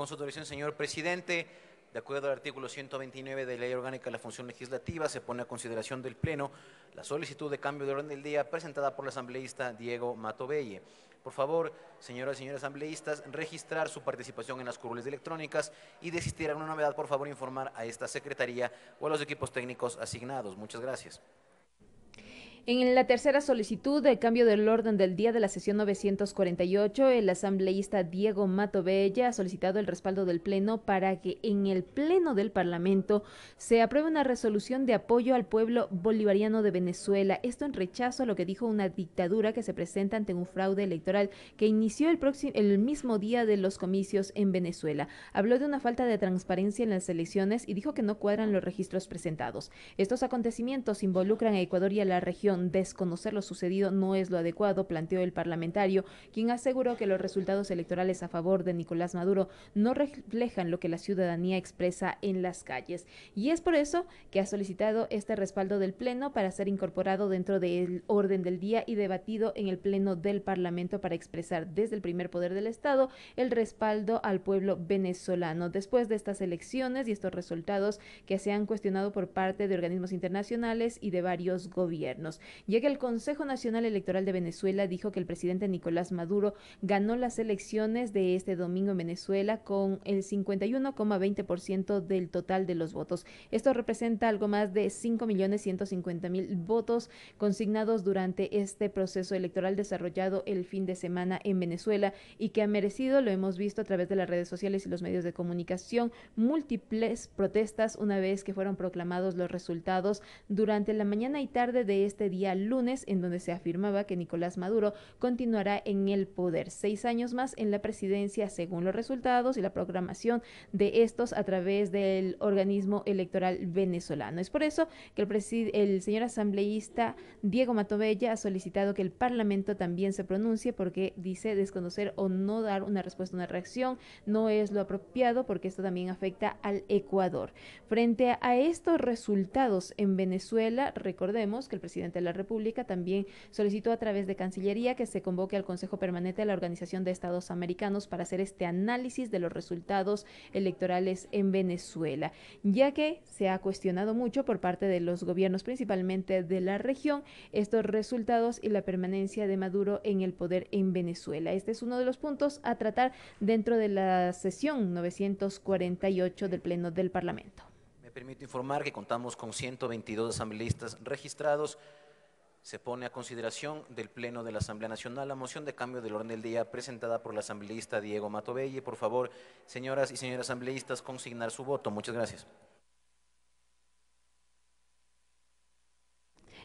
Con su autorización, señor presidente, de acuerdo al artículo 129 de la Ley Orgánica de la Función Legislativa, se pone a consideración del Pleno la solicitud de cambio de orden del día presentada por la asambleísta Diego Matovelle. Por favor, señoras y señores asambleístas, registrar su participación en las curules electrónicas y de existir alguna novedad, por favor, informar a esta Secretaría o a los equipos técnicos asignados. Muchas gracias. En la tercera solicitud de cambio del orden del día de la sesión 948, el asambleísta Diego Mato ha solicitado el respaldo del Pleno para que en el Pleno del Parlamento se apruebe una resolución de apoyo al pueblo bolivariano de Venezuela. Esto en rechazo a lo que dijo una dictadura que se presenta ante un fraude electoral que inició el, próximo, el mismo día de los comicios en Venezuela. Habló de una falta de transparencia en las elecciones y dijo que no cuadran los registros presentados. Estos acontecimientos involucran a Ecuador y a la región desconocer lo sucedido no es lo adecuado, planteó el parlamentario, quien aseguró que los resultados electorales a favor de Nicolás Maduro no reflejan lo que la ciudadanía expresa en las calles. Y es por eso que ha solicitado este respaldo del Pleno para ser incorporado dentro del orden del día y debatido en el Pleno del Parlamento para expresar desde el primer poder del Estado el respaldo al pueblo venezolano. Después de estas elecciones y estos resultados que se han cuestionado por parte de organismos internacionales y de varios gobiernos. Llega el Consejo Nacional Electoral de Venezuela dijo que el presidente Nicolás Maduro ganó las elecciones de este domingo en Venezuela con el 51,20% del total de los votos. Esto representa algo más de 5.150.000 votos consignados durante este proceso electoral desarrollado el fin de semana en Venezuela y que ha merecido, lo hemos visto a través de las redes sociales y los medios de comunicación, múltiples protestas una vez que fueron proclamados los resultados durante la mañana y tarde de este día lunes, en donde se afirmaba que Nicolás Maduro continuará en el poder seis años más en la presidencia, según los resultados y la programación de estos a través del organismo electoral venezolano. Es por eso que el, el señor asambleísta Diego Matovella ha solicitado que el Parlamento también se pronuncie porque dice desconocer o no dar una respuesta, una reacción, no es lo apropiado porque esto también afecta al Ecuador. Frente a estos resultados en Venezuela, recordemos que el presidente la República también solicitó a través de Cancillería que se convoque al Consejo Permanente de la Organización de Estados Americanos para hacer este análisis de los resultados electorales en Venezuela, ya que se ha cuestionado mucho por parte de los gobiernos, principalmente de la región, estos resultados y la permanencia de Maduro en el poder en Venezuela. Este es uno de los puntos a tratar dentro de la sesión 948 del Pleno del Parlamento. Me permito informar que contamos con 122 asambleístas registrados se pone a consideración del Pleno de la Asamblea Nacional la moción de cambio del orden del día presentada por la asambleísta Diego Matobelli. Por favor, señoras y señores asambleístas, consignar su voto. Muchas gracias.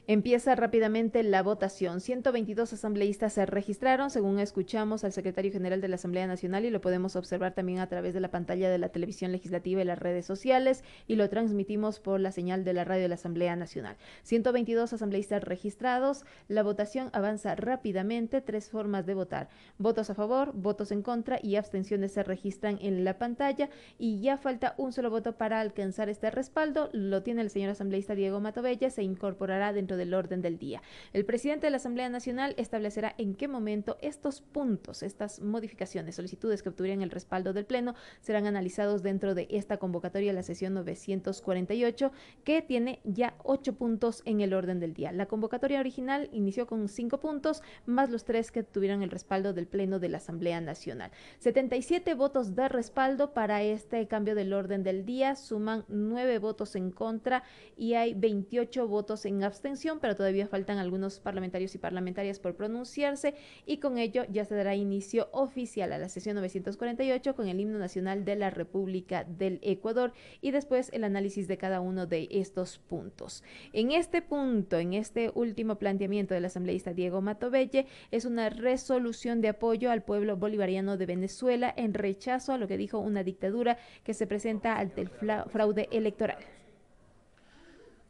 Empieza rápidamente la votación. 122 asambleístas se registraron, según escuchamos al secretario general de la Asamblea Nacional y lo podemos observar también a través de la pantalla de la televisión legislativa y las redes sociales y lo transmitimos por la señal de la radio de la Asamblea Nacional. 122 asambleístas registrados. La votación avanza rápidamente. Tres formas de votar. Votos a favor, votos en contra y abstenciones se registran en la pantalla y ya falta un solo voto para alcanzar este respaldo. Lo tiene el señor asambleísta Diego Matovella. Se incorporará dentro del orden del día. El presidente de la Asamblea Nacional establecerá en qué momento estos puntos, estas modificaciones, solicitudes que obtuvieran el respaldo del Pleno serán analizados dentro de esta convocatoria de la sesión 948 que tiene ya ocho puntos en el orden del día. La convocatoria original inició con cinco puntos más los tres que tuvieron el respaldo del Pleno de la Asamblea Nacional. 77 votos de respaldo para este cambio del orden del día, suman nueve votos en contra y hay 28 votos en abstención pero todavía faltan algunos parlamentarios y parlamentarias por pronunciarse y con ello ya se dará inicio oficial a la sesión 948 con el himno nacional de la República del Ecuador y después el análisis de cada uno de estos puntos. En este punto, en este último planteamiento del asambleísta Diego Matovelle, es una resolución de apoyo al pueblo bolivariano de Venezuela en rechazo a lo que dijo una dictadura que se presenta ante el fraude electoral.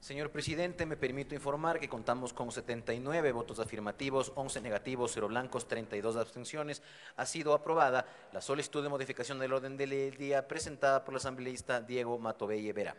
Señor presidente, me permito informar que contamos con 79 votos afirmativos, 11 negativos, 0 blancos, 32 abstenciones. Ha sido aprobada la solicitud de modificación del orden del día presentada por el asambleísta Diego Matobelle Vera.